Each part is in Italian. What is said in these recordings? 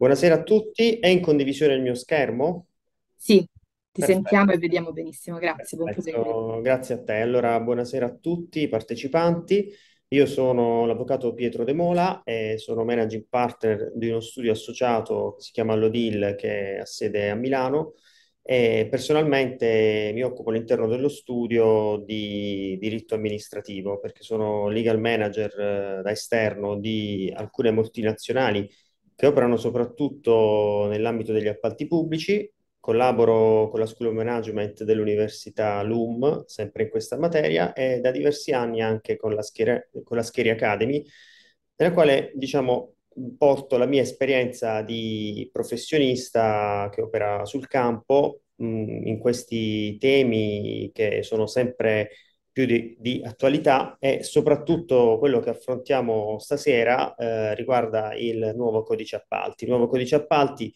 Buonasera a tutti, è in condivisione il mio schermo? Sì, ti Perfetto. sentiamo e vediamo benissimo, grazie, buon Grazie a te. Allora, buonasera a tutti i partecipanti. Io sono l'avvocato Pietro De Mola e sono managing partner di uno studio associato che si chiama Lodil che ha sede a Milano e personalmente mi occupo all'interno dello studio di diritto amministrativo perché sono legal manager eh, da esterno di alcune multinazionali che operano soprattutto nell'ambito degli appalti pubblici. Collaboro con la School of Management dell'Università LUM, sempre in questa materia, e da diversi anni anche con la, Schiere, con la Schiere Academy, nella quale, diciamo, porto la mia esperienza di professionista che opera sul campo mh, mm, in questi temi che sono sempre più di, di, attualità e soprattutto quello che affrontiamo stasera eh, riguarda il nuovo codice appalti. Il nuovo codice appalti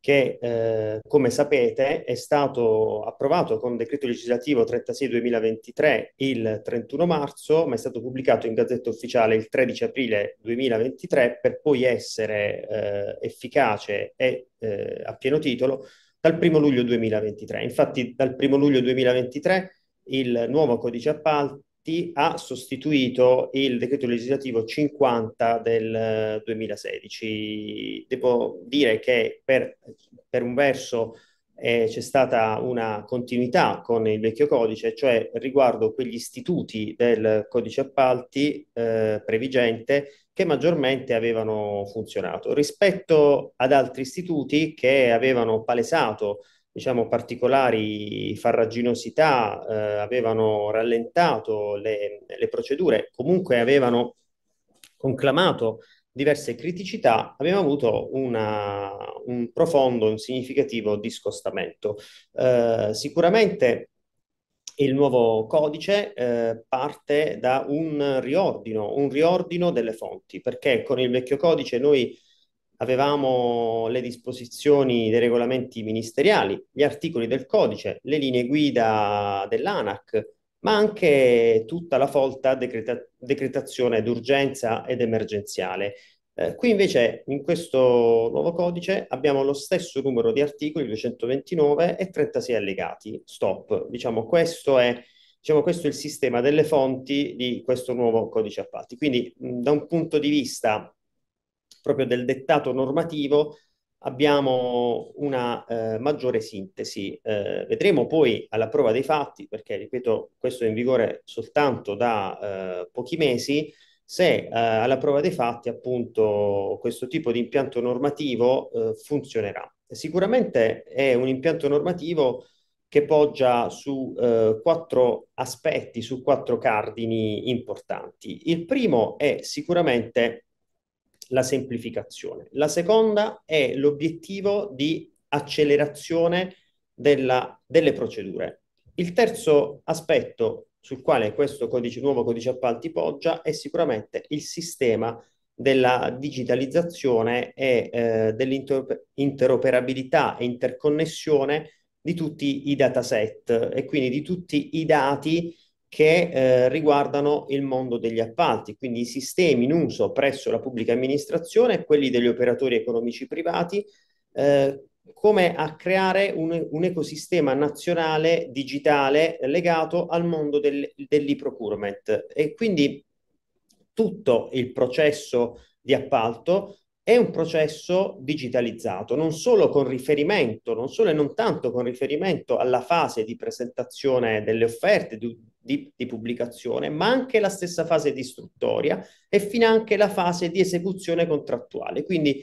che, eh, come sapete, è stato approvato con decreto legislativo 36-2023 il 31 marzo, ma è stato pubblicato in Gazzetta Ufficiale il 13 aprile 2023 per poi essere eh, efficace e eh, a pieno titolo dal 1 luglio 2023. Infatti dal 1 luglio 2023 il nuovo codice appalti ha sostituito il decreto legislativo 50 del 2016. Eh, Devo dire che per, per un verso eh, c'è stata una continuità con il vecchio codice, cioè riguardo quegli istituti del codice appalti eh, previgente che maggiormente avevano funzionato rispetto ad altri istituti che avevano palesato diciamo, particolari farraginosità eh, avevano rallentato le, le, procedure, comunque avevano conclamato diverse criticità, abbiamo avuto una, un profondo, un significativo discostamento. Eh, sicuramente il nuovo codice eh, parte da un riordino, un riordino delle fonti, perché con il vecchio codice noi avevamo le disposizioni dei regolamenti ministeriali, gli articoli del codice, le linee guida dell'ANAC, ma anche tutta la folta decreta- decretazione d'urgenza ed emergenziale. Eh, qui invece, in questo nuovo codice, abbiamo lo stesso numero di articoli, 229 e 36 allegati. Stop. Diciamo, questo è diciamo, questo è il sistema delle fonti di questo nuovo codice appalti. Quindi mh, da un punto di vista proprio del dettato normativo, abbiamo una eh, maggiore sintesi. Eh, vedremo poi alla prova dei fatti, perché ripeto, questo è in vigore soltanto da eh, pochi mesi, se eh, alla prova dei fatti appunto questo tipo di impianto normativo eh, funzionerà. Sicuramente è un impianto normativo che poggia su eh, quattro aspetti, su quattro cardini importanti. Il primo è sicuramente la semplificazione. La seconda è l'obiettivo di accelerazione della, delle procedure. Il terzo aspetto sul quale questo codice, nuovo codice appalti poggia è sicuramente il sistema della digitalizzazione e eh, dell'interoperabilità e interconnessione di tutti i dataset e quindi di tutti i dati che eh, riguardano il mondo degli appalti, quindi i sistemi in uso presso la pubblica amministrazione e quelli degli operatori economici privati, eh, come a creare un, un, ecosistema nazionale digitale legato al mondo del, dell'e-procurement. E quindi tutto il processo di appalto è un processo digitalizzato, non solo con riferimento, non solo e non tanto con riferimento alla fase di presentazione delle offerte, di, di, di, pubblicazione, ma anche la stessa fase di istruttoria e fino anche la fase di esecuzione contrattuale. Quindi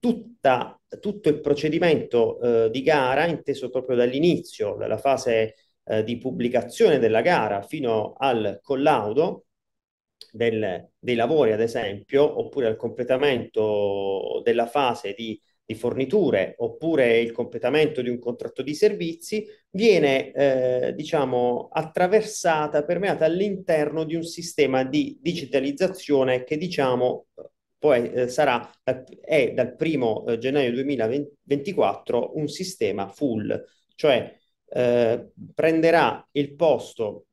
tutta, tutto il procedimento eh, di gara, inteso proprio dall'inizio, dalla fase eh, di pubblicazione della gara fino al collaudo, del, dei lavori, ad esempio, oppure al completamento della fase di di forniture oppure il completamento di un contratto di servizi viene, eh, diciamo, attraversata, permeata all'interno di un sistema di digitalizzazione che, diciamo, poi eh, sarà, è dal 1 eh, gennaio 2024 un sistema full, cioè eh, prenderà il posto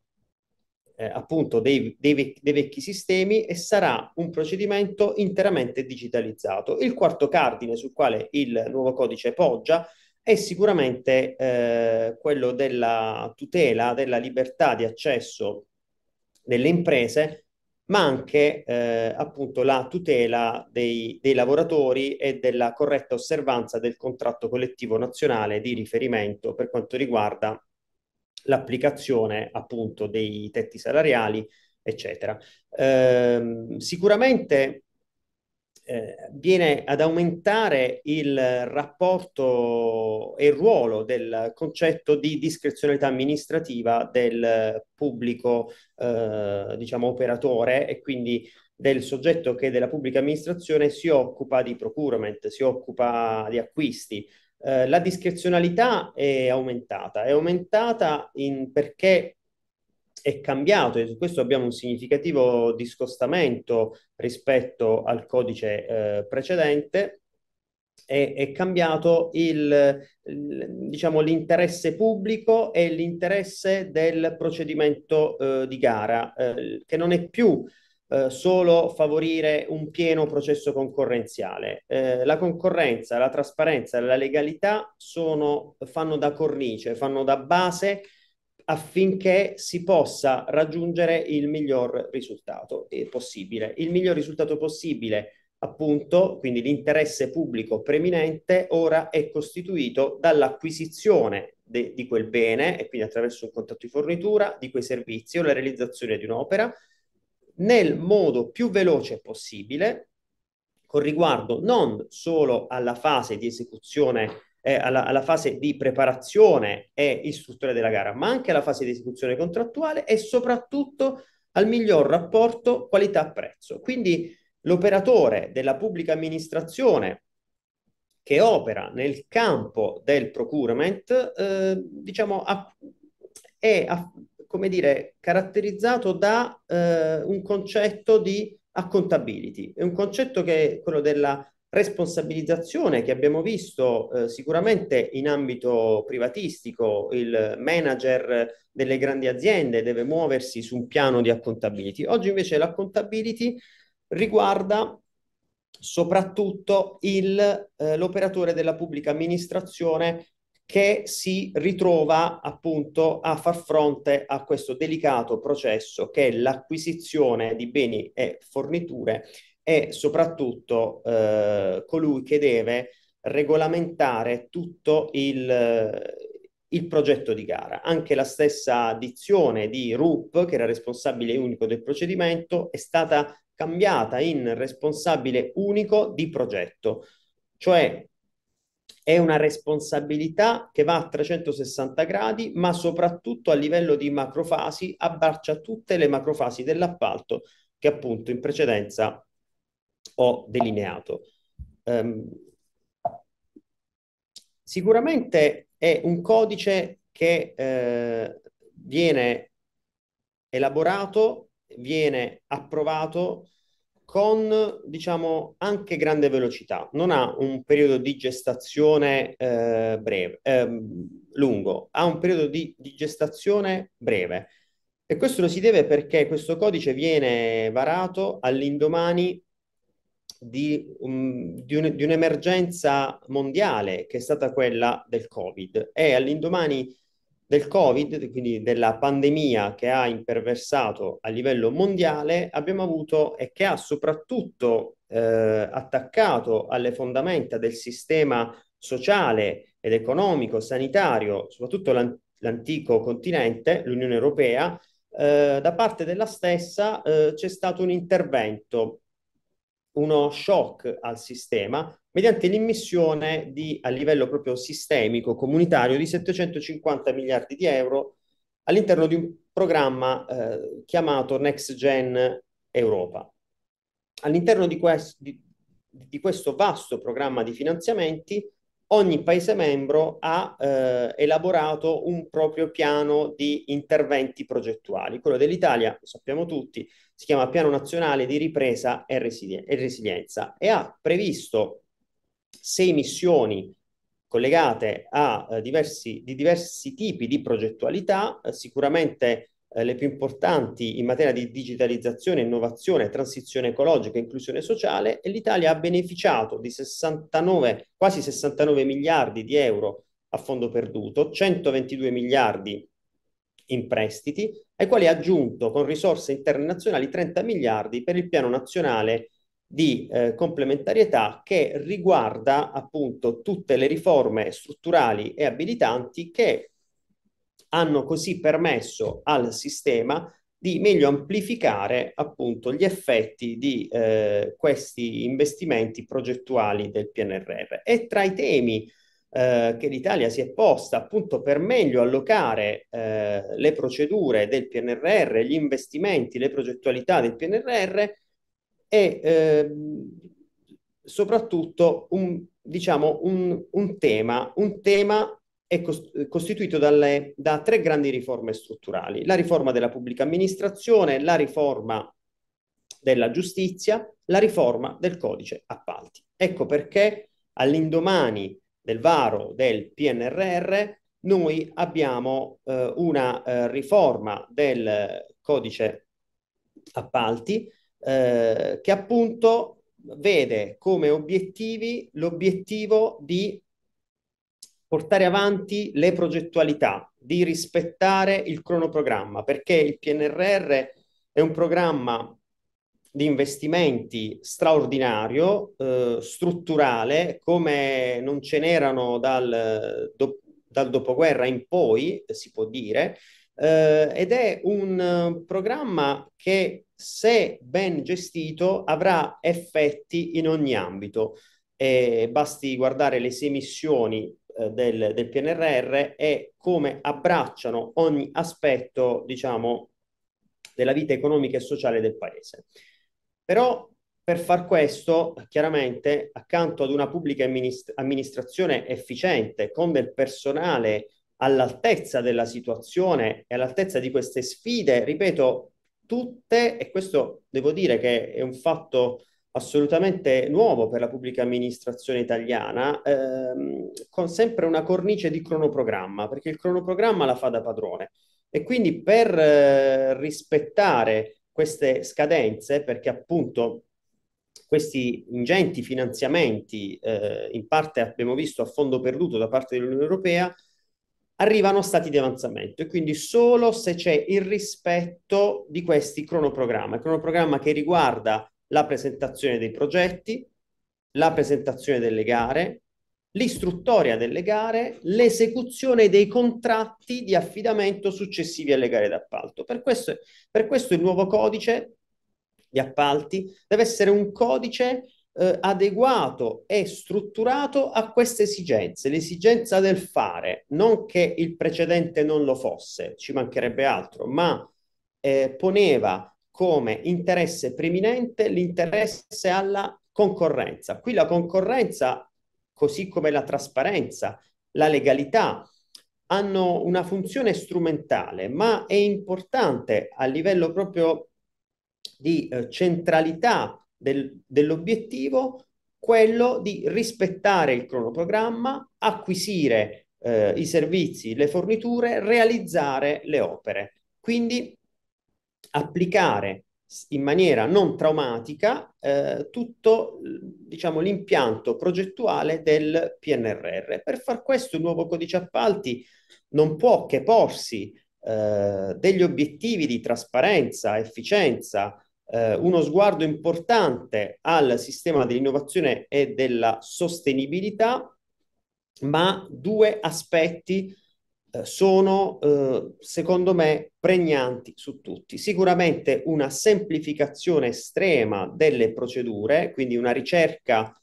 eh, appunto dei, dei, dei, vecchi sistemi e sarà un procedimento interamente digitalizzato. Il quarto cardine sul quale il nuovo codice poggia è sicuramente eh, quello della tutela della libertà di accesso delle imprese, ma anche eh, appunto la tutela dei, dei lavoratori e della corretta osservanza del contratto collettivo nazionale di riferimento per quanto riguarda l'applicazione appunto dei tetti salariali, eccetera. Ehm, eh, sicuramente viene ad aumentare il rapporto e il ruolo del concetto di discrezionalità amministrativa del pubblico, eh, diciamo, operatore e quindi del soggetto che della pubblica amministrazione si occupa di procurement, si occupa di acquisti, eh, la discrezionalità è aumentata, è aumentata perché è cambiato e su questo abbiamo un significativo discostamento rispetto al codice eh, precedente. È, è cambiato il, diciamo, l'interesse pubblico e l'interesse del procedimento eh, di gara, eh, che non è più eh, solo favorire un pieno processo concorrenziale. Eh, la concorrenza, la trasparenza e la legalità sono, fanno da cornice, fanno da base affinché si possa raggiungere il miglior risultato eh, possibile. Il miglior risultato possibile, appunto, quindi l'interesse pubblico preminente, ora è costituito dall'acquisizione de- di quel bene, e quindi attraverso un contratto di fornitura, di quei servizi o la realizzazione di un'opera, nel modo più veloce possibile con riguardo non solo alla fase di esecuzione eh, alla, alla, fase di preparazione e istruttoria della gara, ma anche alla fase di esecuzione contrattuale e soprattutto al miglior rapporto qualità-prezzo. Quindi l'operatore della pubblica amministrazione che opera nel campo del procurement, eh, diciamo, a, è a, come dire, caratterizzato da eh, un concetto di accountability. È un concetto che è quello della responsabilizzazione che abbiamo visto eh, sicuramente in ambito privatistico, il manager delle grandi aziende deve muoversi su un piano di accountability. Oggi invece l'accountability riguarda soprattutto il, eh, l'operatore della pubblica amministrazione che si ritrova appunto a far fronte a questo delicato processo che è l'acquisizione di beni e forniture e soprattutto eh, colui che deve regolamentare tutto il, il progetto di gara. Anche la stessa dizione di RUP, che era responsabile unico del procedimento, è stata cambiata in responsabile unico di progetto, cioè è una responsabilità che va a 360 gradi, ma soprattutto a livello di macrofasi abbraccia tutte le macrofasi dell'appalto che appunto in precedenza ho delineato. Um, sicuramente è un codice che eh, viene elaborato, viene approvato con diciamo anche grande velocità, non ha un periodo di gestazione eh, breve, eh, lungo, ha un periodo di, di, gestazione breve. E questo lo si deve perché questo codice viene varato all'indomani di, um, di, un, di un'emergenza mondiale che è stata quella del Covid e all'indomani del Covid, quindi della pandemia che ha imperversato a livello mondiale, abbiamo avuto e che ha soprattutto eh, attaccato alle fondamenta del sistema sociale ed economico, sanitario, soprattutto l'an- l'antico continente, l'Unione Europea, eh, da parte della stessa eh, c'è stato un intervento uno shock al sistema mediante l'immissione di, a livello proprio sistemico, comunitario, di 750 miliardi di euro all'interno di un programma eh, chiamato Next Gen Europa. All'interno di, quest- di, di, questo vasto programma di finanziamenti, ogni Paese membro ha eh, elaborato un proprio piano di interventi progettuali. Quello dell'Italia, lo sappiamo tutti, si chiama Piano Nazionale di Ripresa e, Resili- e Resilienza e ha previsto sei missioni collegate a eh, diversi, di diversi tipi di progettualità, eh, sicuramente eh, le più importanti in materia di digitalizzazione, innovazione, transizione ecologica e inclusione sociale e l'Italia ha beneficiato di 69, quasi 69 miliardi di euro a fondo perduto, 122 miliardi in prestiti, ai quali ha aggiunto con risorse internazionali 30 miliardi per il piano nazionale di eh, complementarietà che riguarda appunto tutte le riforme strutturali e abilitanti che hanno così permesso al sistema di meglio amplificare appunto gli effetti di eh, questi investimenti progettuali del PNRR. E tra i temi eh, che l'Italia si è posta appunto per meglio allocare eh, le procedure del PNRR, gli investimenti, le progettualità del PNRR e eh, soprattutto un, diciamo, un, un, tema, un tema è costituito dalle, da tre grandi riforme strutturali, la riforma della pubblica amministrazione, la riforma della giustizia, la riforma del codice appalti. Ecco perché all'indomani del varo del PNRR, noi abbiamo eh, una eh, riforma del codice appalti eh, che appunto vede come obiettivi l'obiettivo di portare avanti le progettualità, di rispettare il cronoprogramma, perché il PNRR è un programma di investimenti straordinario, eh, strutturale, come non ce n'erano dal, do, dal dopoguerra in poi, eh, si può dire, eh, ed è un eh, programma che, se ben gestito, avrà effetti in ogni ambito. E basti guardare le sei missioni eh, del, del, PNRR e come abbracciano ogni aspetto, diciamo, della vita economica e sociale del paese. Però per far questo, chiaramente, accanto ad una pubblica amministra- amministrazione efficiente, con del personale all'altezza della situazione e all'altezza di queste sfide, ripeto, tutte, e questo devo dire che è un fatto assolutamente nuovo per la pubblica amministrazione italiana, ehm, con sempre una cornice di cronoprogramma, perché il cronoprogramma la fa da padrone. E quindi per eh, rispettare queste scadenze perché appunto questi ingenti finanziamenti, eh, in parte abbiamo visto a fondo perduto da parte dell'Unione Europea, arrivano a stati di avanzamento e quindi solo se c'è il rispetto di questi cronoprogramma, il cronoprogramma che riguarda la presentazione dei progetti, la presentazione delle gare, l'istruttoria delle gare, l'esecuzione dei contratti di affidamento successivi alle gare d'appalto. Per questo, per questo il nuovo codice di appalti deve essere un codice eh, adeguato e strutturato a queste esigenze, l'esigenza del fare, non che il precedente non lo fosse, ci mancherebbe altro, ma eh, poneva come interesse preminente l'interesse alla concorrenza. Qui la concorrenza così come la trasparenza, la legalità, hanno una funzione strumentale, ma è importante a livello proprio di eh, centralità del, dell'obiettivo quello di rispettare il cronoprogramma, acquisire eh, i servizi, le forniture, realizzare le opere. Quindi applicare in maniera non traumatica eh, tutto diciamo, l'impianto progettuale del PNRR. Per far questo il nuovo codice appalti non può che porsi eh, degli obiettivi di trasparenza, efficienza, eh, uno sguardo importante al sistema dell'innovazione e della sostenibilità, ma due aspetti eh, sono, eh, secondo me, pregnanti su tutti. Sicuramente una semplificazione estrema delle procedure, quindi una ricerca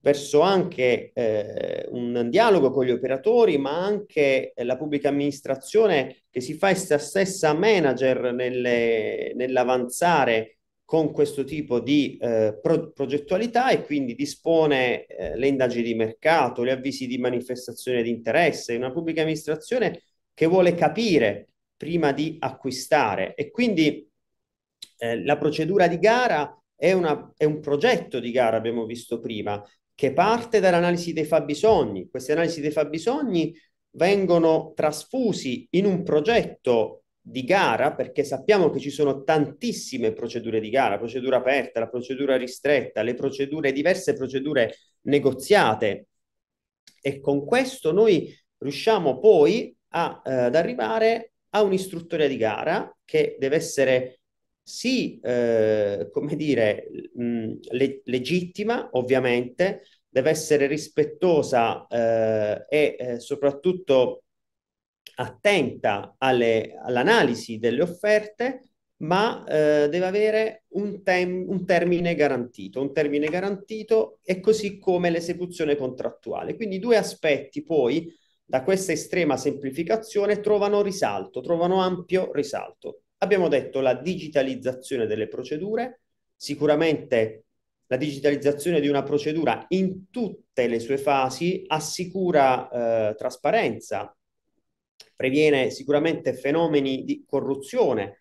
verso anche eh, un dialogo con gli operatori, ma anche la pubblica amministrazione che si fa essa stessa manager nelle, nell'avanzare con questo tipo di eh, pro- progettualità e quindi dispone eh, le indagini di mercato, gli avvisi di manifestazione di interesse, una pubblica amministrazione che vuole capire prima di acquistare e quindi eh, la procedura di gara è, una, è un progetto di gara, abbiamo visto prima, che parte dall'analisi dei fabbisogni. Queste analisi dei fabbisogni vengono trasfusi in un progetto di gara, perché sappiamo che ci sono tantissime procedure di gara, la procedura aperta, la procedura ristretta, le procedure, diverse procedure negoziate. E con questo noi riusciamo poi a, eh, ad arrivare a un'istruttoria di gara che deve essere sì, eh, come dire, mh, mm, le- legittima, ovviamente, deve essere rispettosa eh, e eh, soprattutto attenta alle, all'analisi delle offerte, ma eh, deve avere un, tem- un, termine garantito, un termine garantito e così come l'esecuzione contrattuale. Quindi due aspetti poi da questa estrema semplificazione trovano risalto, trovano ampio risalto. Abbiamo detto la digitalizzazione delle procedure, sicuramente la digitalizzazione di una procedura in tutte le sue fasi assicura eh, trasparenza, previene sicuramente fenomeni di corruzione,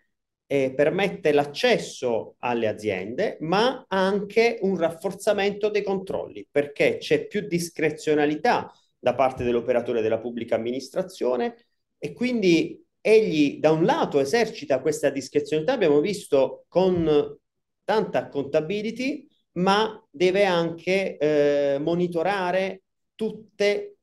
e permette l'accesso alle aziende, ma anche un rafforzamento dei controlli, perché c'è più discrezionalità da parte dell'operatore della pubblica amministrazione e quindi egli da un lato esercita questa discrezionalità, abbiamo visto con tanta accountability, ma deve anche eh, monitorare tutte,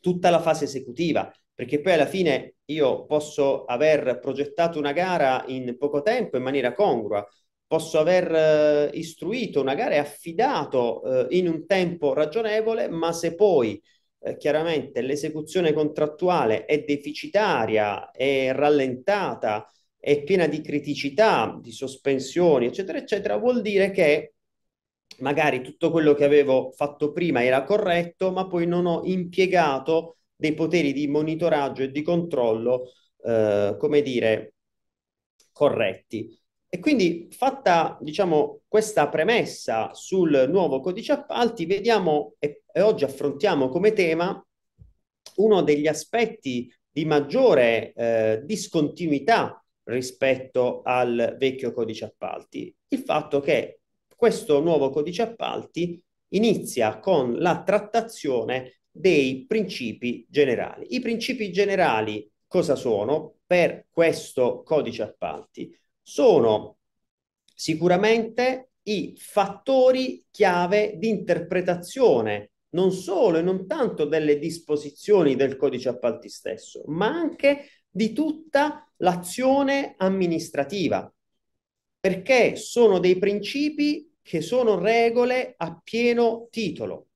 tutta la fase esecutiva, perché poi alla fine io posso aver progettato una gara in poco tempo in maniera congrua, posso aver eh, istruito una gara e affidato eh, in un tempo ragionevole, ma se poi eh, chiaramente l'esecuzione contrattuale è deficitaria, è rallentata, è piena di criticità, di sospensioni, eccetera, eccetera, vuol dire che magari tutto quello che avevo fatto prima era corretto, ma poi non ho impiegato dei poteri di monitoraggio e di controllo, eh, come dire, corretti. E quindi fatta, diciamo, questa premessa sul nuovo codice appalti, vediamo e, e oggi affrontiamo come tema uno degli aspetti di maggiore eh, discontinuità rispetto al vecchio codice appalti. Il fatto che questo nuovo codice appalti inizia con la trattazione dei principi generali. I principi generali cosa sono per questo codice appalti? Sono sicuramente i fattori chiave di interpretazione non solo e non tanto delle disposizioni del codice appalti stesso, ma anche di tutta l'azione amministrativa, perché sono dei principi che sono regole a pieno titolo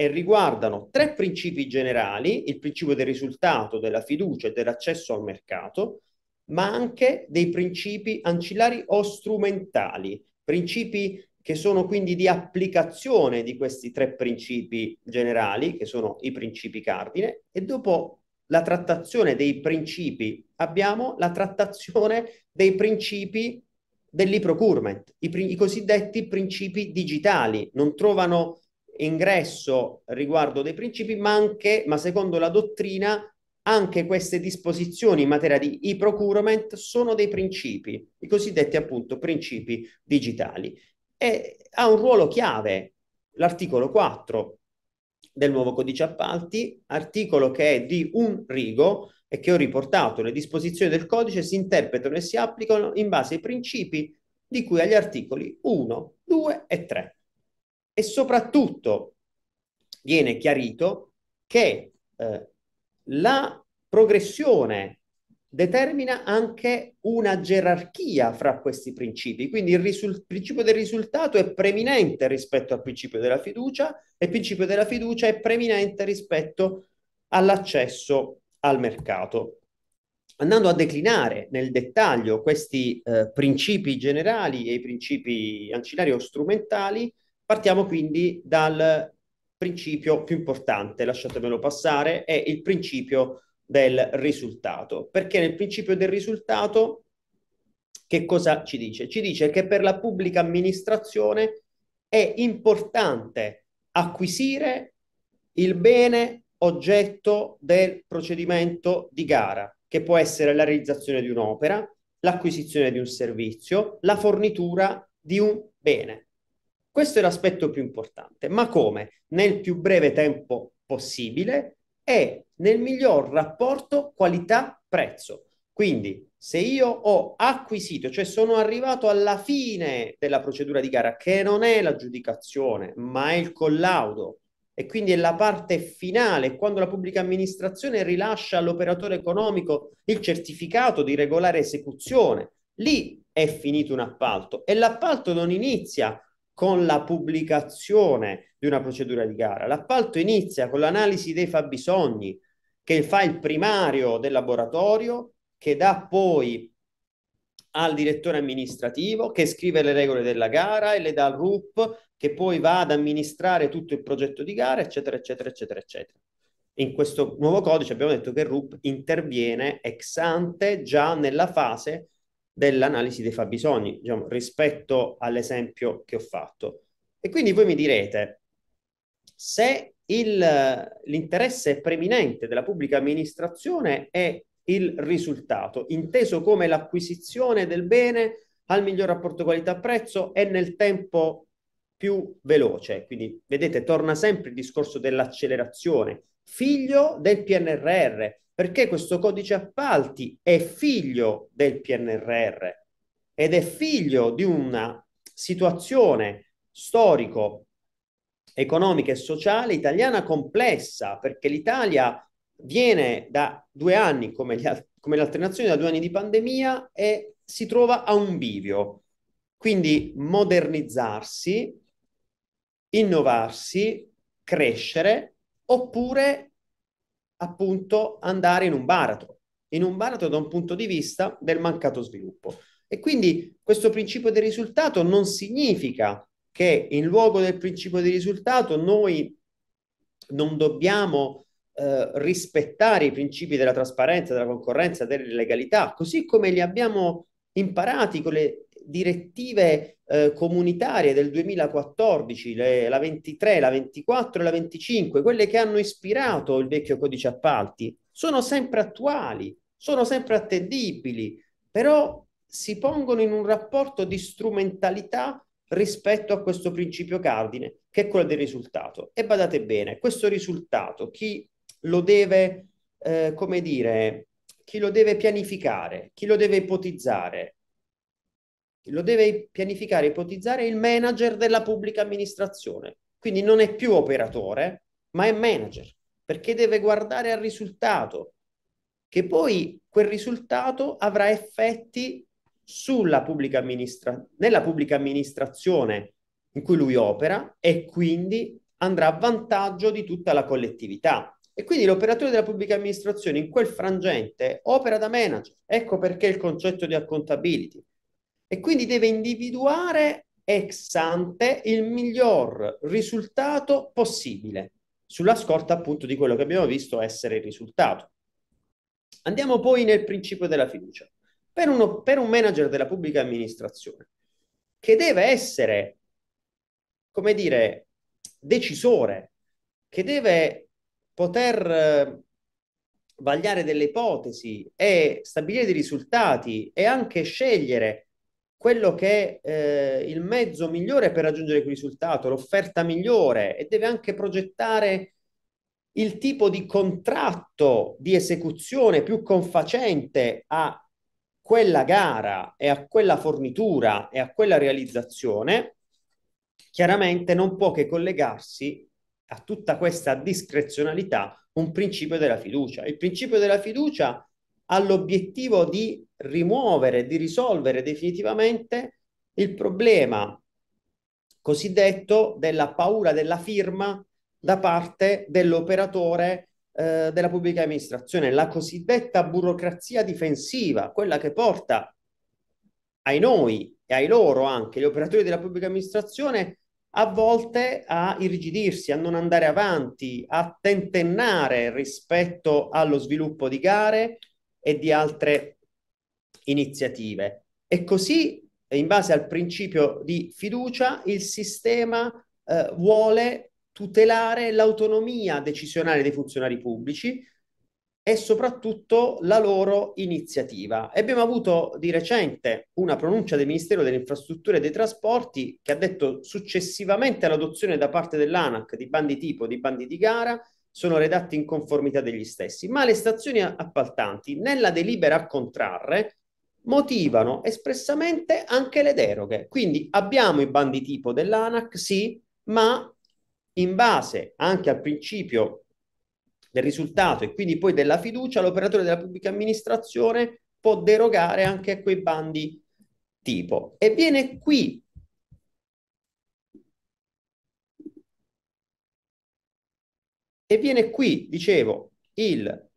e riguardano tre principi generali, il principio del risultato, della fiducia e dell'accesso al mercato, ma anche dei principi ancillari o strumentali, principi che sono quindi di applicazione di questi tre principi generali, che sono i principi cardine, e dopo la trattazione dei principi abbiamo la trattazione dei principi dell'e-procurement, i, pr- i cosiddetti principi digitali, non trovano ingresso riguardo dei principi, ma anche, ma secondo la dottrina, anche queste disposizioni in materia di e-procurement sono dei principi, i cosiddetti appunto principi digitali. E ha un ruolo chiave l'articolo 4 del nuovo codice appalti, articolo che è di un rigo e che ho riportato, le disposizioni del codice si interpretano e si applicano in base ai principi di cui agli articoli 1, 2 e 3 e soprattutto viene chiarito che eh, la progressione determina anche una gerarchia fra questi principi, quindi il, risul- principio del risultato è preminente rispetto al principio della fiducia e il principio della fiducia è preminente rispetto all'accesso al mercato. Andando a declinare nel dettaglio questi eh, principi generali e i principi ancillari o strumentali, Partiamo quindi dal principio più importante, lasciatemelo passare, è il principio del risultato. Perché nel principio del risultato che cosa ci dice? Ci dice che per la pubblica amministrazione è importante acquisire il bene oggetto del procedimento di gara, che può essere la realizzazione di un'opera, l'acquisizione di un servizio, la fornitura di un bene. Questo è l'aspetto più importante, ma come? Nel più breve tempo possibile e nel miglior rapporto qualità-prezzo. Quindi se io ho acquisito, cioè sono arrivato alla fine della procedura di gara, che non è l'aggiudicazione, ma è il collaudo, e quindi è la parte finale, quando la pubblica amministrazione rilascia all'operatore economico il certificato di regolare esecuzione, lì è finito un appalto e l'appalto non inizia con la pubblicazione di una procedura di gara. L'appalto inizia con l'analisi dei fabbisogni che fa il primario del laboratorio, che dà poi al direttore amministrativo che scrive le regole della gara e le dà al RUP che poi va ad amministrare tutto il progetto di gara, eccetera, eccetera, eccetera, eccetera. In questo nuovo codice abbiamo detto che il RUP interviene ex ante già nella fase dell'analisi dei fabbisogni diciamo, rispetto all'esempio che ho fatto. E quindi voi mi direte, se il, l'interesse preminente della pubblica amministrazione è il risultato, inteso come l'acquisizione del bene al miglior rapporto qualità-prezzo e nel tempo più veloce. Quindi vedete, torna sempre il discorso dell'accelerazione, figlio del PNRR, perché questo codice appalti è figlio del PNRR ed è figlio di una situazione storico, economica e sociale italiana complessa, perché l'Italia viene da due anni, come le, come le alternazioni, da due anni di pandemia e si trova a un bivio. Quindi modernizzarsi, innovarsi, crescere oppure appunto andare in un baratro, in un baratro da un punto di vista del mancato sviluppo. E quindi questo principio del risultato non significa che in luogo del principio di risultato noi non dobbiamo eh, rispettare i principi della trasparenza, della concorrenza, della legalità, così come li abbiamo imparati con le direttive eh, comunitarie del 2014, le, la 23, la 24 e la 25, quelle che hanno ispirato il vecchio codice appalti, sono sempre attuali, sono sempre attendibili, però si pongono in un rapporto di strumentalità rispetto a questo principio cardine, che è quello del risultato. E badate bene, questo risultato, chi lo deve, eh, come dire, chi lo deve pianificare, chi lo deve ipotizzare, lo deve pianificare, ipotizzare il manager della pubblica amministrazione. Quindi non è più operatore, ma è manager, perché deve guardare al risultato, che poi quel risultato avrà effetti sulla pubblica amministra- nella pubblica amministrazione in cui lui opera e quindi andrà a vantaggio di tutta la collettività. E quindi l'operatore della pubblica amministrazione in quel frangente opera da manager. Ecco perché il concetto di accountability e quindi deve individuare ex ante il miglior risultato possibile sulla scorta appunto di quello che abbiamo visto essere il risultato. Andiamo poi nel principio della fiducia. Per, uno, per un manager della pubblica amministrazione che deve essere, come dire, decisore, che deve poter vagliare delle ipotesi e stabilire dei risultati e anche scegliere quello che è eh, il mezzo migliore per raggiungere quel risultato, l'offerta migliore e deve anche progettare il tipo di contratto di esecuzione più confacente a quella gara e a quella fornitura e a quella realizzazione, chiaramente non può che collegarsi a tutta questa discrezionalità un principio della fiducia. Il principio della fiducia ha l'obiettivo di rimuovere, di risolvere definitivamente il problema cosiddetto della paura della firma da parte dell'operatore eh, della pubblica amministrazione, la cosiddetta burocrazia difensiva, quella che porta ai noi e ai loro anche, gli operatori della pubblica amministrazione, a volte a irrigidirsi, a non andare avanti, a tentennare rispetto allo sviluppo di gare e di altre iniziative. E così, in base al principio di fiducia, il sistema eh, vuole tutelare l'autonomia decisionale dei funzionari pubblici e soprattutto la loro iniziativa. abbiamo avuto di recente una pronuncia del Ministero delle Infrastrutture e dei Trasporti che ha detto successivamente all'adozione da parte dell'ANAC di bandi tipo, di bandi di gara, sono redatti in conformità degli stessi, ma le stazioni appaltanti nella delibera a contrarre motivano espressamente anche le deroghe. Quindi abbiamo i bandi tipo dell'ANAC, sì, ma in base anche al principio del risultato e quindi poi della fiducia, l'operatore della pubblica amministrazione può derogare anche a quei bandi tipo. E viene qui E viene qui, dicevo, il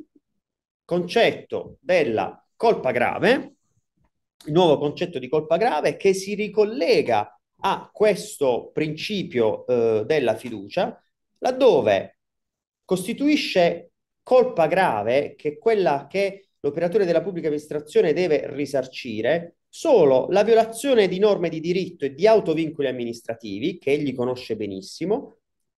concetto della colpa grave il nuovo concetto di colpa grave che si ricollega a questo principio eh, della fiducia, laddove costituisce colpa grave, che è quella che l'operatore della pubblica amministrazione deve risarcire, solo la violazione di norme di diritto e di autovincoli amministrativi, che egli conosce benissimo,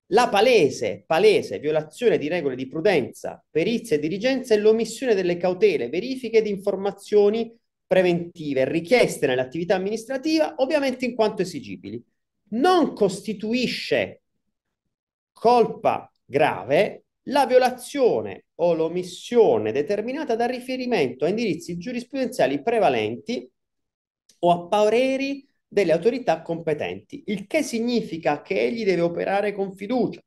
la palese, palese violazione di regole di prudenza, perizia e dirigenza e l'omissione delle cautele, verifiche di informazioni preventive richieste nell'attività amministrativa, ovviamente in quanto esigibili. Non costituisce colpa grave la violazione o l'omissione determinata da riferimento a indirizzi giurisprudenziali prevalenti o a pareri delle autorità competenti, il che significa che egli deve operare con fiducia,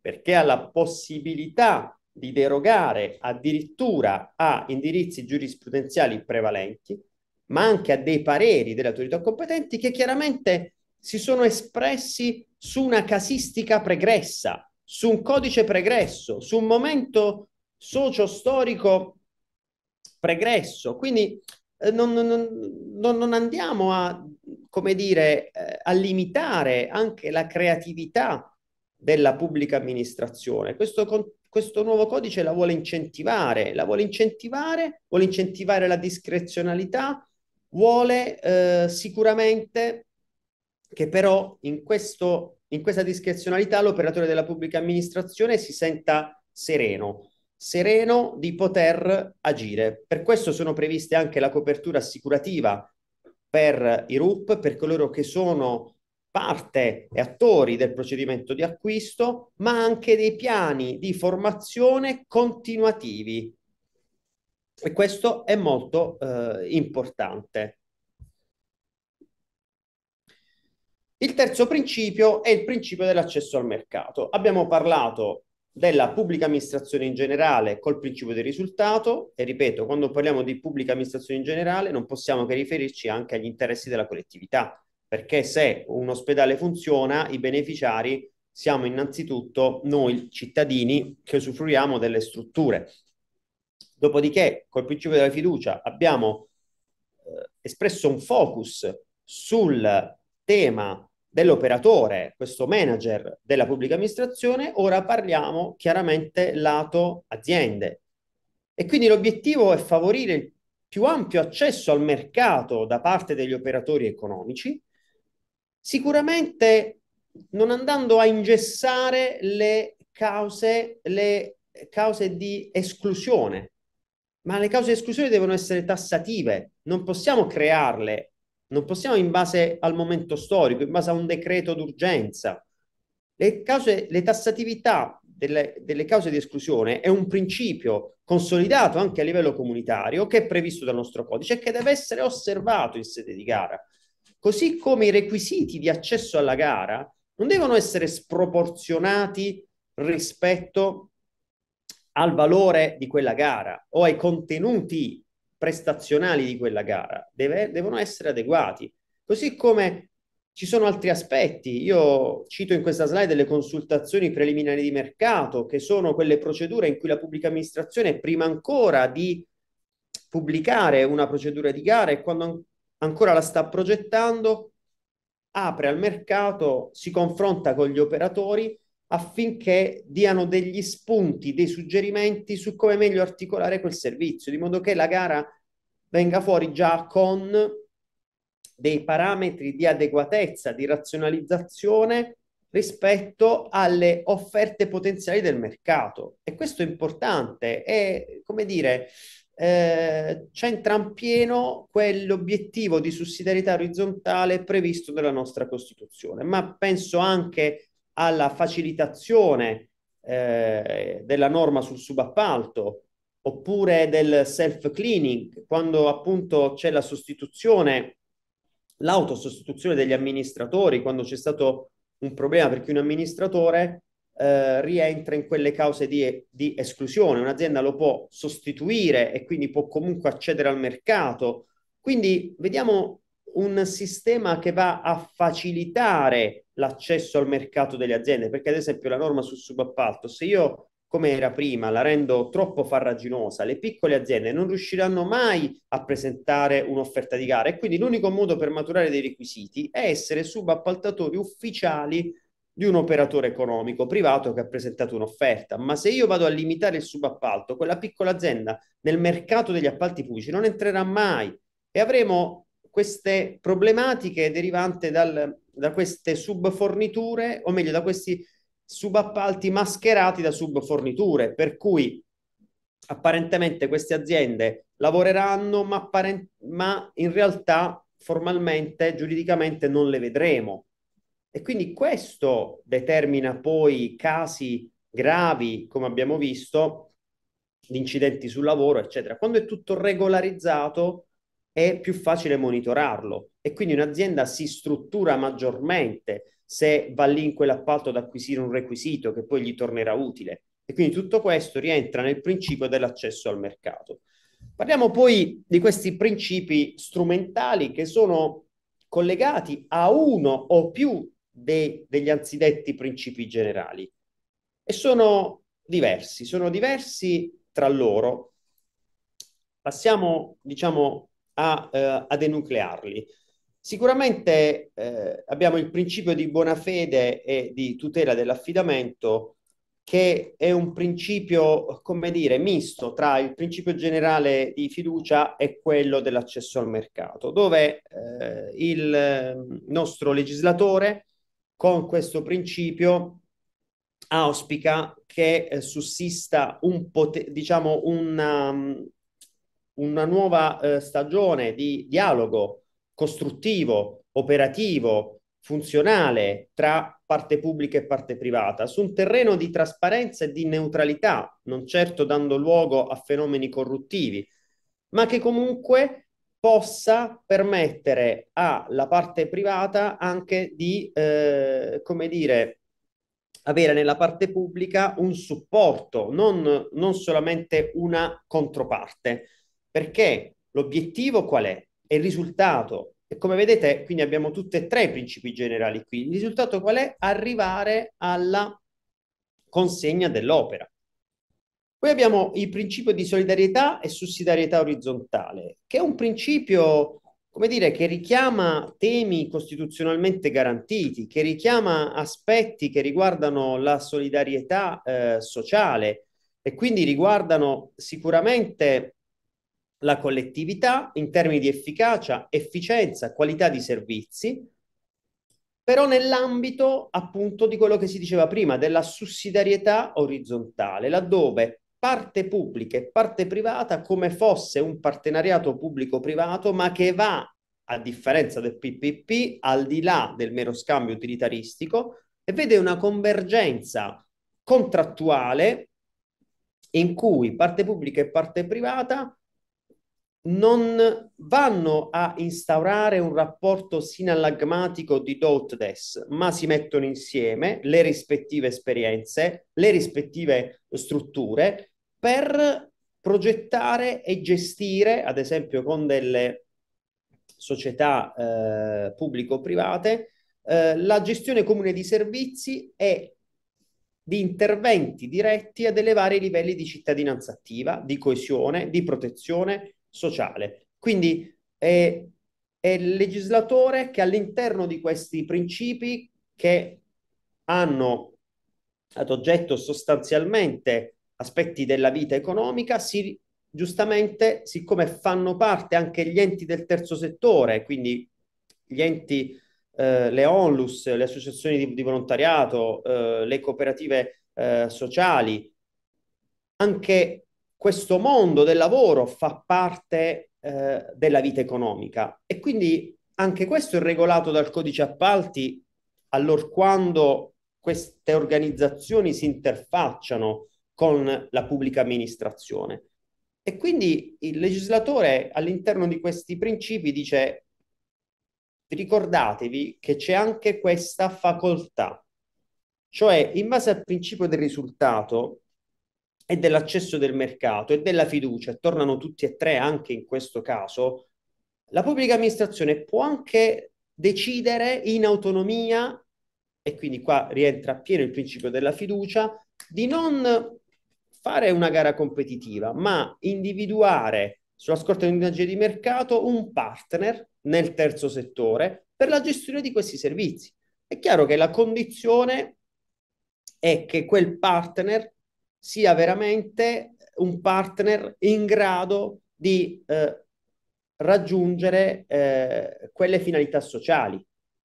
perché ha la possibilità di derogare addirittura a indirizzi giurisprudenziali prevalenti, ma anche a dei pareri delle autorità competenti che chiaramente si sono espressi su una casistica pregressa, su un codice pregresso, su un momento socio-storico pregresso. Quindi eh, non, non, non, andiamo a, come dire, eh, a limitare anche la creatività della pubblica amministrazione. Questo con- questo nuovo codice la vuole incentivare, la vuole incentivare, vuole incentivare la discrezionalità, vuole eh, sicuramente che però in, questo, in questa discrezionalità l'operatore della pubblica amministrazione si senta sereno, sereno di poter agire. Per questo sono previste anche la copertura assicurativa per i RUP, per coloro che sono parte e attori del procedimento di acquisto, ma anche dei piani di formazione continuativi. E questo è molto eh, importante. Il terzo principio è il principio dell'accesso al mercato. Abbiamo parlato della pubblica amministrazione in generale col principio del risultato e ripeto, quando parliamo di pubblica amministrazione in generale non possiamo che riferirci anche agli interessi della collettività perché se un ospedale funziona, i beneficiari siamo innanzitutto noi cittadini che usufruiamo delle strutture. Dopodiché, col principio della fiducia, abbiamo eh, espresso un focus sul tema dell'operatore, questo manager della pubblica amministrazione, ora parliamo chiaramente lato aziende. E quindi l'obiettivo è favorire il più ampio accesso al mercato da parte degli operatori economici, Sicuramente non andando a ingessare le cause, le cause di esclusione, ma le cause di esclusione devono essere tassative, non possiamo crearle, non possiamo in base al momento storico, in base a un decreto d'urgenza. Le, cause, le tassatività delle, delle, cause di esclusione è un principio consolidato anche a livello comunitario che è previsto dal nostro codice e che deve essere osservato in sede di gara così come i requisiti di accesso alla gara non devono essere sproporzionati rispetto al valore di quella gara o ai contenuti prestazionali di quella gara, Deve, devono essere adeguati. Così come ci sono altri aspetti, io cito in questa slide le consultazioni preliminari di mercato, che sono quelle procedure in cui la pubblica amministrazione, prima ancora di pubblicare una procedura di gara e quando ancora la sta progettando, apre al mercato, si confronta con gli operatori affinché diano degli spunti, dei suggerimenti su come meglio articolare quel servizio, di modo che la gara venga fuori già con dei parametri di adeguatezza, di razionalizzazione rispetto alle offerte potenziali del mercato. E questo è importante, è come dire, eh, c'entra in pieno quell'obiettivo di sussidiarietà orizzontale previsto dalla nostra Costituzione, ma penso anche alla facilitazione eh, della norma sul subappalto oppure del self-cleaning, quando appunto c'è la sostituzione, l'autosostituzione degli amministratori, quando c'è stato un problema perché un amministratore eh, rientra in quelle cause di, di esclusione. Un'azienda lo può sostituire e quindi può comunque accedere al mercato. Quindi vediamo un sistema che va a facilitare l'accesso al mercato delle aziende, perché ad esempio la norma sul subappalto, se io come era prima, la rendo troppo farraginosa, le piccole aziende non riusciranno mai a presentare un'offerta di gara e quindi l'unico modo per maturare dei requisiti è essere subappaltatori ufficiali di un operatore economico privato che ha presentato un'offerta, ma se io vado a limitare il subappalto, quella piccola azienda nel mercato degli appalti pubblici non entrerà mai e avremo queste problematiche derivanti dal, da queste subforniture, o meglio da questi subappalti mascherati da subforniture, per cui apparentemente queste aziende lavoreranno, ma, ma in realtà formalmente, giuridicamente non le vedremo e quindi questo determina poi casi gravi, come abbiamo visto, di incidenti sul lavoro, eccetera. Quando è tutto regolarizzato è più facile monitorarlo e quindi un'azienda si struttura maggiormente se va lì in quell'appalto ad acquisire un requisito che poi gli tornerà utile. E quindi tutto questo rientra nel principio dell'accesso al mercato. Parliamo poi di questi principi strumentali che sono collegati a uno o più dei, degli anzidetti principi generali e sono diversi, sono diversi tra loro. Passiamo, diciamo, a, eh, a denuclearli. Sicuramente eh, abbiamo il principio di buona fede e di tutela dell'affidamento che è un principio, come dire, misto tra il principio generale di fiducia e quello dell'accesso al mercato, dove eh, il eh, nostro legislatore con questo principio auspica che eh, sussista un diciamo una, um, una nuova eh, stagione di dialogo costruttivo, operativo, funzionale tra parte pubblica e parte privata, su un terreno di trasparenza e di neutralità, non certo dando luogo a fenomeni corruttivi, ma che comunque possa permettere alla parte privata anche di, eh, come dire, avere nella parte pubblica un supporto, non, non solamente una controparte, perché l'obiettivo qual è? È il risultato. E come vedete, quindi abbiamo tutti e tre i principi generali qui. Il risultato qual è? Arrivare alla consegna dell'opera. Poi abbiamo il principio di solidarietà e sussidiarietà orizzontale, che è un principio, come dire, che richiama temi costituzionalmente garantiti, che richiama aspetti che riguardano la solidarietà eh, sociale e quindi riguardano sicuramente la collettività in termini di efficacia, efficienza, qualità di servizi, però nell'ambito appunto di quello che si diceva prima, della sussidiarietà orizzontale, laddove parte pubblica e parte privata come fosse un partenariato pubblico-privato, ma che va, a differenza del PPP, al di là del mero scambio utilitaristico e vede una convergenza contrattuale in cui parte pubblica e parte privata non vanno a instaurare un rapporto sinallagmatico di do-des, ma si mettono insieme le rispettive esperienze, le rispettive strutture per progettare e gestire, ad esempio con delle società eh, pubblico-private, eh, la gestione comune di servizi e di interventi diretti ad elevare i livelli di cittadinanza attiva, di coesione, di protezione, sociale. Quindi è, è il legislatore che all'interno di questi principi che hanno ad oggetto sostanzialmente aspetti della vita economica si giustamente, siccome fanno parte anche gli enti del terzo settore, quindi gli enti, eh, le onlus, le associazioni di, di volontariato, eh, le cooperative eh, sociali, anche questo mondo del lavoro fa parte eh, della vita economica e quindi anche questo è regolato dal codice appalti allora quando queste organizzazioni si interfacciano con la pubblica amministrazione. E quindi il legislatore all'interno di questi principi dice ricordatevi che c'è anche questa facoltà, cioè in base al principio del risultato e dell'accesso del mercato e della fiducia, e tornano tutti e tre anche in questo caso, la pubblica amministrazione può anche decidere in autonomia, e quindi qua rientra appieno il principio della fiducia, di non fare una gara competitiva, ma individuare sulla scorta di un'indagine di mercato un partner nel terzo settore per la gestione di questi servizi. È chiaro che la condizione è che quel partner sia veramente un partner in grado di eh, raggiungere eh, quelle finalità sociali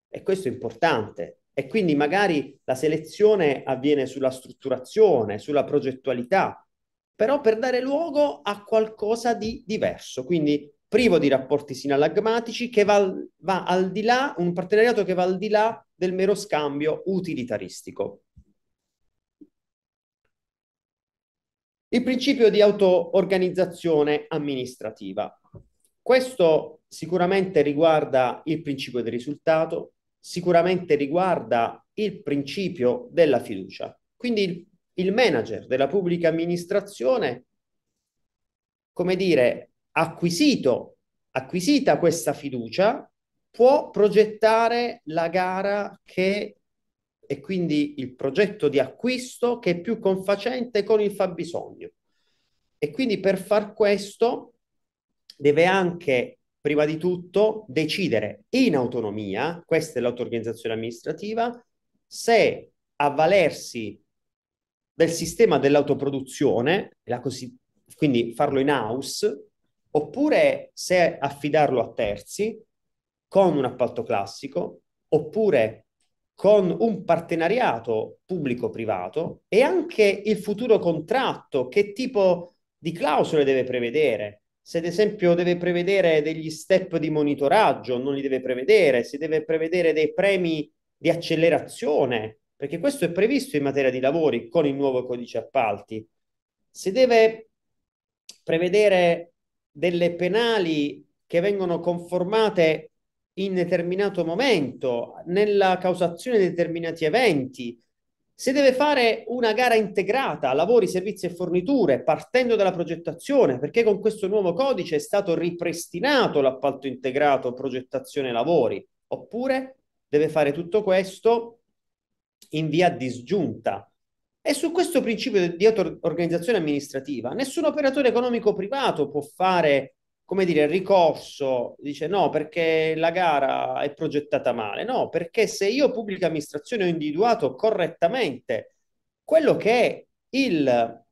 e questo è importante. E quindi magari la selezione avviene sulla strutturazione, sulla progettualità, però per dare luogo a qualcosa di diverso, quindi privo di rapporti sinallagmatici, che va, va al di là, un partenariato che va al di là del mero scambio utilitaristico. Il principio di auto-organizzazione amministrativa. Questo sicuramente riguarda il principio del risultato, sicuramente riguarda il principio della fiducia. Quindi il, il manager della pubblica amministrazione, come dire, acquisito, acquisita questa fiducia, può progettare la gara che e quindi il progetto di acquisto che è più confacente con il fabbisogno. E quindi per far questo deve anche, prima di tutto, decidere in autonomia, questa è l'autoorganizzazione amministrativa, se avvalersi del sistema dell'autoproduzione, la quindi farlo in house, oppure se affidarlo a terzi con un appalto classico, oppure con un partenariato pubblico-privato e anche il futuro contratto, che tipo di clausole deve prevedere, se ad esempio deve prevedere degli step di monitoraggio, non li deve prevedere, se deve prevedere dei premi di accelerazione, perché questo è previsto in materia di lavori con il nuovo codice appalti, se deve prevedere delle penali che vengono conformate in determinato momento, nella causazione di determinati eventi. Se deve fare una gara integrata, lavori, servizi e forniture, partendo dalla progettazione, perché con questo nuovo codice è stato ripristinato l'appalto integrato progettazione lavori, oppure deve fare tutto questo in via disgiunta. E su questo principio di organizzazione amministrativa, nessun operatore economico privato può fare come dire, ricorso, dice no perché la gara è progettata male, no perché se io pubblica amministrazione ho individuato correttamente quello che è il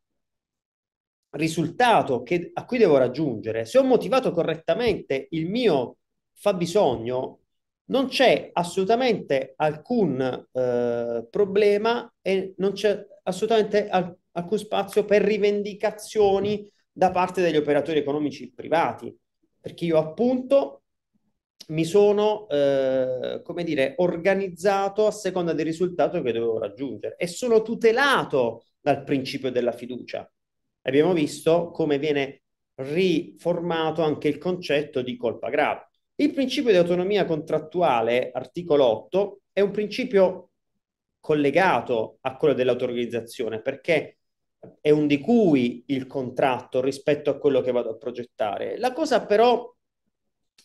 risultato che, a cui devo raggiungere, se ho motivato correttamente il mio fabbisogno, non c'è assolutamente alcun eh, problema e non c'è assolutamente al- alcun spazio per rivendicazioni da parte degli operatori economici privati, perché io appunto mi sono, eh, come dire, organizzato a seconda del risultato che dovevo raggiungere e sono tutelato dal principio della fiducia. Abbiamo visto come viene riformato anche il concetto di colpa grave. Il principio di autonomia contrattuale, articolo 8, è un principio collegato a quello dell'autorizzazione perché è un di cui il contratto rispetto a quello che vado a progettare. La cosa però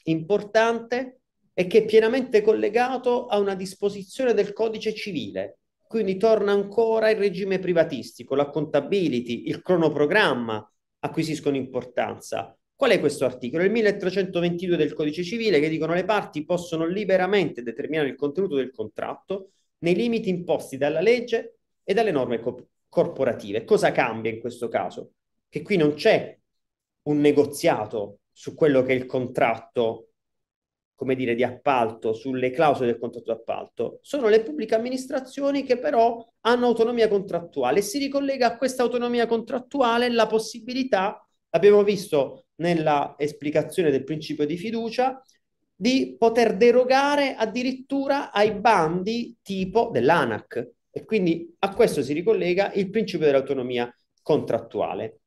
importante è che è pienamente collegato a una disposizione del codice civile, quindi torna ancora il regime privatistico, la contability, il cronoprogramma acquisiscono importanza. Qual è questo articolo? Il 1322 del codice civile che dicono le parti possono liberamente determinare il contenuto del contratto nei limiti imposti dalla legge e dalle norme co- corporative. Cosa cambia in questo caso? Che qui non c'è un negoziato su quello che è il contratto, come dire, di appalto, sulle clausole del contratto d'appalto. Sono le pubbliche amministrazioni che però hanno autonomia contrattuale e si ricollega a questa autonomia contrattuale la possibilità, abbiamo visto nella esplicazione del principio di fiducia, di poter derogare addirittura ai bandi tipo dell'ANAC. E quindi a questo si ricollega il principio dell'autonomia contrattuale.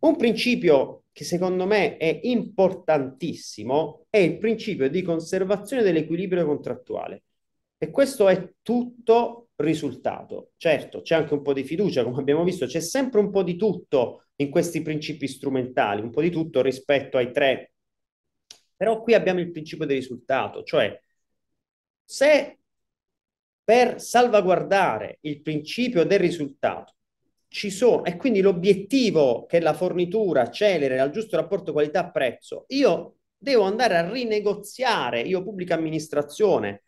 Un principio che secondo me è importantissimo è il principio di conservazione dell'equilibrio contrattuale. E questo è tutto risultato. Certo, c'è anche un po' di fiducia, come abbiamo visto, c'è sempre un po' di tutto in questi principi strumentali, un po' di tutto rispetto ai tre. Però qui abbiamo il principio del risultato, cioè se per salvaguardare il principio del risultato ci sono e quindi l'obiettivo che la fornitura celere al giusto rapporto qualità-prezzo, io devo andare a rinegoziare, io pubblica amministrazione,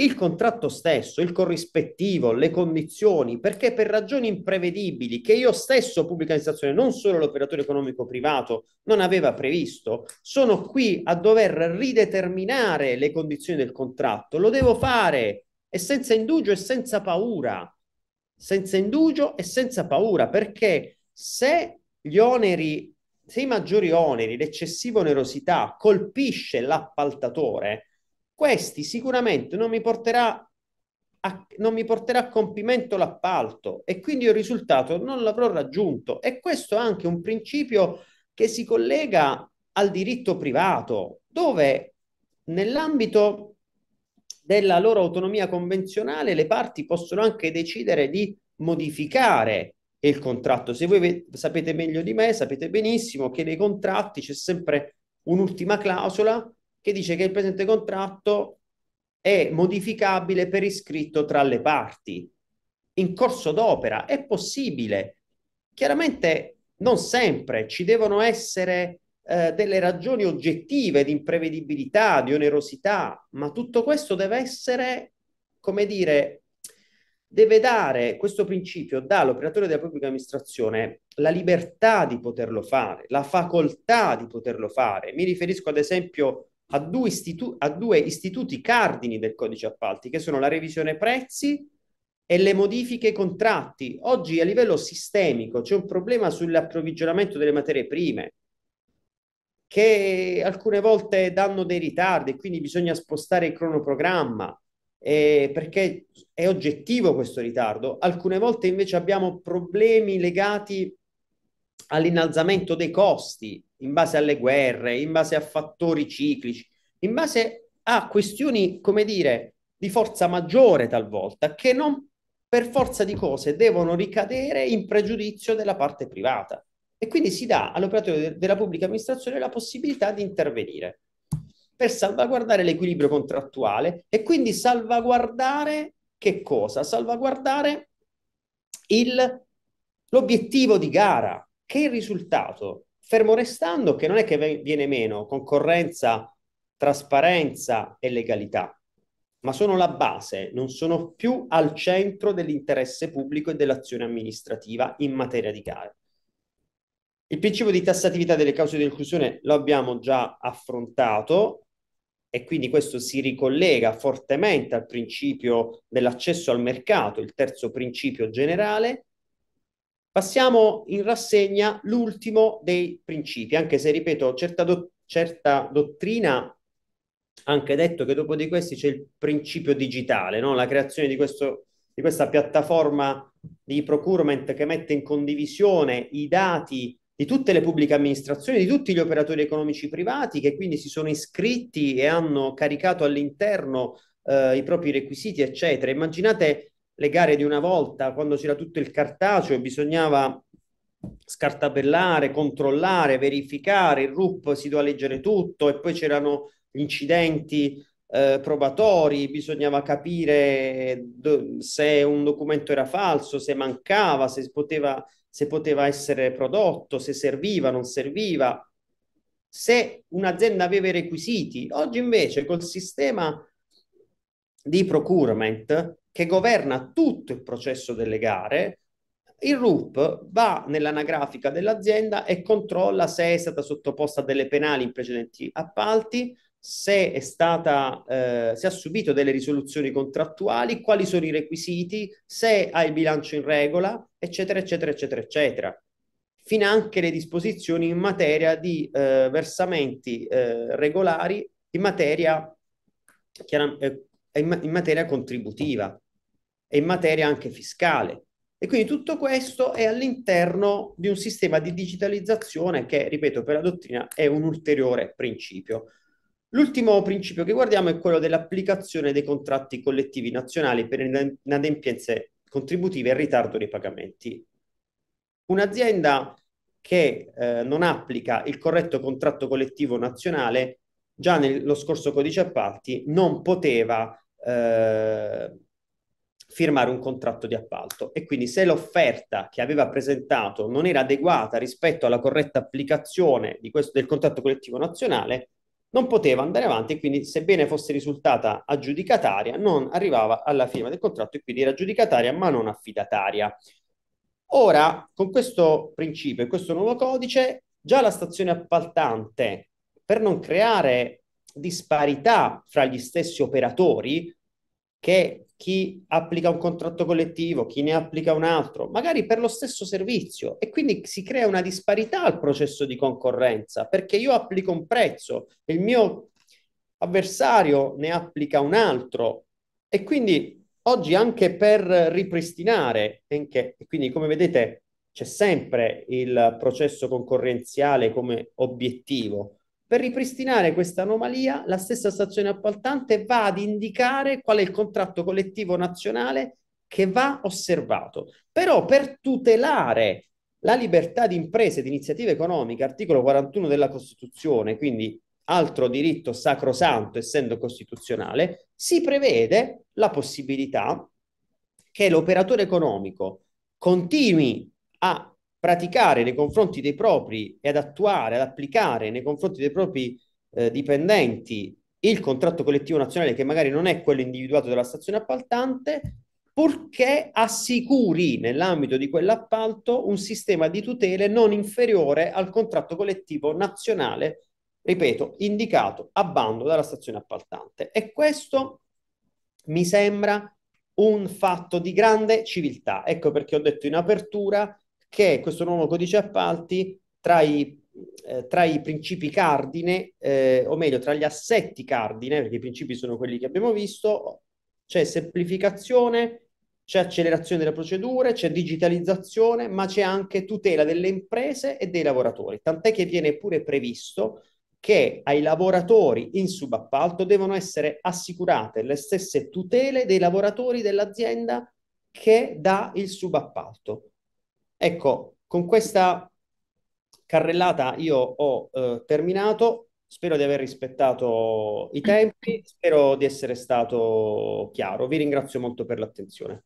il contratto stesso, il corrispettivo, le condizioni, perché per ragioni imprevedibili che io stesso, pubblica amministrazione, non solo l'operatore economico privato, non aveva previsto, sono qui a dover rideterminare le condizioni del contratto. Lo devo fare e senza indugio e senza paura, senza indugio e senza paura, perché se gli oneri, se i maggiori oneri, l'eccessiva onerosità colpisce l'appaltatore, questi sicuramente non mi porterà a, non mi porterà a compimento l'appalto e quindi il risultato non l'avrò raggiunto. E questo è anche un principio che si collega al diritto privato, dove nell'ambito della loro autonomia convenzionale, le parti possono anche decidere di modificare il contratto. Se voi sapete meglio di me, sapete benissimo che nei contratti c'è sempre un'ultima clausola che dice che il presente contratto è modificabile per iscritto tra le parti. In corso d'opera è possibile. Chiaramente non sempre ci devono essere eh, delle ragioni oggettive di imprevedibilità, di onerosità, ma tutto questo deve essere, come dire, deve dare questo principio dall'operatore della pubblica amministrazione la libertà di poterlo fare, la facoltà di poterlo fare. Mi riferisco ad esempio a due, istitu- a due istituti cardini del codice appalti, che sono la revisione prezzi e le modifiche ai contratti. Oggi a livello sistemico c'è un problema sull'approvvigionamento delle materie prime che alcune volte danno dei ritardi, quindi bisogna spostare il cronoprogramma, eh, perché è oggettivo questo ritardo. Alcune volte invece abbiamo problemi legati all'innalzamento dei costi in base alle guerre, in base a fattori ciclici, in base a questioni, come dire, di forza maggiore talvolta, che non per forza di cose devono ricadere in pregiudizio della parte privata e quindi si dà all'operatore della pubblica amministrazione la possibilità di intervenire per salvaguardare l'equilibrio contrattuale e quindi salvaguardare che cosa? Salvaguardare il, l'obiettivo di gara, che è il risultato, fermo restando che non è che viene meno concorrenza, trasparenza e legalità, ma sono la base, non sono più al centro dell'interesse pubblico e dell'azione amministrativa in materia di gara. Il principio di tassatività delle cause di reclusione lo abbiamo già affrontato e quindi questo si ricollega fortemente al principio dell'accesso al mercato, il terzo principio generale. Passiamo in rassegna l'ultimo dei principi, anche se, ripeto, certa, do- certa dottrina ha anche detto che dopo di questi c'è il principio digitale, no? la creazione di, questo, di questa piattaforma di procurement che mette in condivisione i dati di tutte le pubbliche amministrazioni, di tutti gli operatori economici privati che quindi si sono iscritti e hanno caricato all'interno eh, i propri requisiti, eccetera. Immaginate le gare di una volta, quando c'era tutto il cartaceo e bisognava scartabellare, controllare, verificare, il RUP si doveva leggere tutto e poi c'erano incidenti eh, probatori, bisognava capire do- se un documento era falso, se mancava, se poteva se poteva essere prodotto, se serviva, non serviva, se un'azienda aveva i requisiti. Oggi invece col sistema di procurement che governa tutto il processo delle gare, il RUP va nell'anagrafica dell'azienda e controlla se è stata sottoposta a delle penali in precedenti appalti, se, stata, eh, se ha subito delle risoluzioni contrattuali, quali sono i requisiti, se ha il bilancio in regola, eccetera, eccetera, eccetera, eccetera. Fino anche le disposizioni in materia di eh, versamenti eh, regolari in materia, chiaro, eh, in, in materia contributiva e in materia anche fiscale. E quindi tutto questo è all'interno di un sistema di digitalizzazione che, ripeto, per la dottrina è un ulteriore principio. L'ultimo principio che guardiamo è quello dell'applicazione dei contratti collettivi nazionali per inadempienze contributive e ritardo dei pagamenti. Un'azienda che eh, non applica il corretto contratto collettivo nazionale già nello scorso codice appalti non poteva eh, firmare un contratto di appalto e quindi se l'offerta che aveva presentato non era adeguata rispetto alla corretta applicazione questo, del contratto collettivo nazionale, non poteva andare avanti e quindi sebbene fosse risultata aggiudicataria non arrivava alla firma del contratto e quindi era aggiudicataria ma non affidataria. Ora, con questo principio e questo nuovo codice, già la stazione appaltante, per non creare disparità fra gli stessi operatori che chi applica un contratto collettivo, chi ne applica un altro, magari per lo stesso servizio e quindi si crea una disparità al processo di concorrenza perché io applico un prezzo il mio avversario ne applica un altro e quindi oggi anche per ripristinare, anche, quindi come vedete c'è sempre il processo concorrenziale come obiettivo, per ripristinare questa anomalia, la stessa stazione appaltante va ad indicare qual è il contratto collettivo nazionale che va osservato. Però per tutelare la libertà di impresa e di iniziativa economica, articolo 41 della Costituzione, quindi altro diritto sacrosanto essendo costituzionale, si prevede la possibilità che l'operatore economico continui a praticare nei confronti dei propri e ad attuare, ad applicare nei confronti dei propri eh, dipendenti il contratto collettivo nazionale che magari non è quello individuato dalla stazione appaltante, purché assicuri nell'ambito di quell'appalto un sistema di tutele non inferiore al contratto collettivo nazionale, ripeto, indicato a bando dalla stazione appaltante. E questo mi sembra un fatto di grande civiltà. Ecco perché ho detto in apertura che è questo nuovo codice appalti tra i eh, tra i principi cardine, eh, o meglio, tra gli assetti cardine, perché i principi sono quelli che abbiamo visto, c'è semplificazione, c'è accelerazione delle procedure, c'è digitalizzazione, ma c'è anche tutela delle imprese e dei lavoratori. Tant'è che viene pure previsto che ai lavoratori in subappalto devono essere assicurate le stesse tutele dei lavoratori dell'azienda che dà il subappalto. Ecco, con questa carrellata io ho eh, terminato, spero di aver rispettato i tempi, spero di essere stato chiaro. Vi ringrazio molto per l'attenzione.